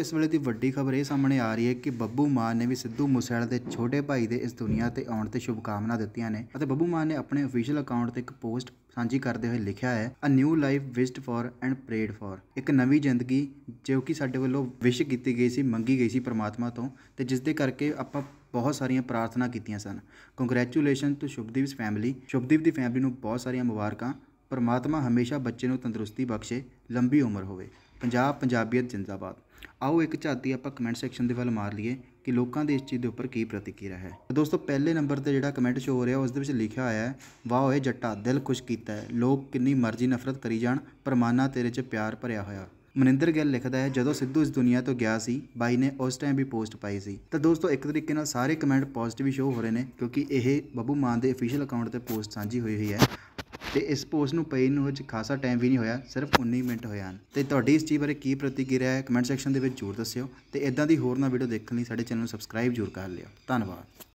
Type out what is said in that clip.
ਇਸ ਵੇਲੇ ਦੀ ਵੱਡੀ ਖਬਰ ਇਹ ਸਾਹਮਣੇ ਆ ਰਹੀ ਹੈ ਕਿ ਬੱਬੂ ਮਾਨ ਨੇ ਵੀ ਸਿੱਧੂ ਮੂਸੇਵਾਲੇ ਦੇ ਛੋਟੇ ਭਾਈ ਦੇ ਇਸ ਦੁਨੀਆ ਤੇ ਆਉਣ ਤੇ ਸ਼ੁਭਕਾਮਨਾ ਦਿੱਤੀਆਂ ਨੇ ਅਤੇ ਬੱਬੂ ਮਾਨ ਨੇ ਆਪਣੇ ਅਫੀਸ਼ੀਅਲ ਅਕਾਊਂਟ ਤੇ ਇੱਕ ਪੋਸਟ ਸਾਂਝੀ ਕਰਦੇ ਹੋਏ ਲਿਖਿਆ ਹੈ a new life wished for and prayed for ਇੱਕ ਨਵੀਂ ਜ਼ਿੰਦਗੀ ਜੋ ਕਿ ਸਾਡੇ ਵੱਲੋਂ ਵਿਸ਼ ਕੀਤੀ ਗਈ ਸੀ ਮੰਗੀ ਗਈ ਸੀ ਪ੍ਰਮਾਤਮਾ ਤੋਂ ਤੇ ਜਿਸ ਦੇ ਕਰਕੇ ਆਪਾਂ ਬਹੁਤ ਸਾਰੀਆਂ ਪ੍ਰਾਰਥਨਾ ਕੀਤੀਆਂ ਸਨ congratulation to Shubhdeep's family Shubhdeep ਦੀ ਫੈਮਿਲੀ ਨੂੰ ਬਹੁਤ ਸਾਰੀਆਂ ਮੁਬਾਰਕਾਂ ਪ੍ਰਮਾਤਮਾ ਹਮੇਸ਼ਾ ਬੱਚੇ ਨੂੰ ਤੰਦਰੁਸਤੀ ਬਖਸ਼ੇ ਲੰਬੀ ਉਮਰ ਹੋਵੇ ਪੰਜਾਬ ਪੰਜਾਬੀਅਤ ਜਿੰਦਾਬਾਦ ਆਓ ਇੱਕ ਝਾਤੀ ਆਪਾਂ ਕਮੈਂਟ ਸੈਕਸ਼ਨ ਦੇ ਵੱਲ ਮਾਰ ਲਈਏ ਕਿ ਲੋਕਾਂ ਦੇ ਇਸ ਚੀਜ਼ ਦੇ ਉੱਪਰ ਕੀ ਪ੍ਰਤੀਕਿਰਿਆ ਹੈ ਦੋਸਤੋ ਪਹਿਲੇ ਨੰਬਰ ਤੇ ਜਿਹੜਾ ਕਮੈਂਟ ਸ਼ੋ ਹੋ ਰਿਹਾ ਉਸ ਦੇ ਵਿੱਚ ਲਿਖਿਆ ਹੋਇਆ ਹੈ ਵਾਹ ਓਏ ਜੱਟਾ ਦਿਲ ਖੁਸ਼ ਕੀਤਾ ਹੈ ਲੋਕ ਕਿੰਨੀ ਮਰਜ਼ੀ ਨਫ਼ਰਤ ਕਰੀ ਜਾਣ ਪਰ ਮਾਨਾ ਤੇਰੇ 'ਚ ਪਿਆਰ ਭਰਿਆ ਹੋਇਆ ਮਨਿੰਦਰ ਗਿੱਲ ਲਿਖਦਾ ਹੈ ਜਦੋਂ ਸਿੱਧੂ ਇਸ ਦੁਨੀਆ ਤੋਂ ਗਿਆ ਸੀ ਬਾਈ ਨੇ ਉਸ ਟਾਈਮ ਵੀ ਪੋਸਟ ਪਾਈ ਸੀ ਤਾਂ ਦੋਸਤੋ ਇੱਕ ਤਰੀਕੇ ਨਾਲ ਸਾਰੇ ਕਮੈਂਟ ਪੋਜ਼ਿਟਿਵ ਸ਼ੋ ਹੋ ਰਹੇ ਨੇ ਕਿਉਂਕਿ ਇਹ ਬੱਬੂ ਮਾਨ ਦੇ ਅਫੀਸ਼ੀਅਲ ਅਕਾਊਂਟ ਤੇ ਪੋਸਟ ਸਾਂਝੀ ਹੋਈ ਹੋਈ ਹੈ ਤੇ ਇਸ ਪੋਸਟ ਨੂੰ ਪਈ ਨੂੰ ਹਜੇ ਖਾਸਾ ਟਾਈਮ ਵੀ ਨਹੀਂ ਹੋਇਆ ਸਿਰਫ 19 ਮਿੰਟ ਹੋਏ ਹਨ ਤੇ ਤੁਹਾਡੀ ਇਸ ਚੀਜ਼ ਬਾਰੇ ਕੀ ਪ੍ਰਤੀਕਿਰਿਆ ਹੈ ਕਮੈਂਟ ਸੈਕਸ਼ਨ ਦੇ ਵਿੱਚ ਜ਼ਰੂਰ ਦੱਸਿਓ ਤੇ ਇਦਾਂ ਦੀ ਹੋਰ ਨਾ ਵੀਡੀਓ ਦੇਖਣ ਲਈ ਸਾਡੇ ਚੈਨਲ ਨੂੰ ਸਬਸਕ੍ਰਾਈਬ ਜ਼ਰੂਰ ਕਰ ਲਿਓ ਧੰਨਵਾਦ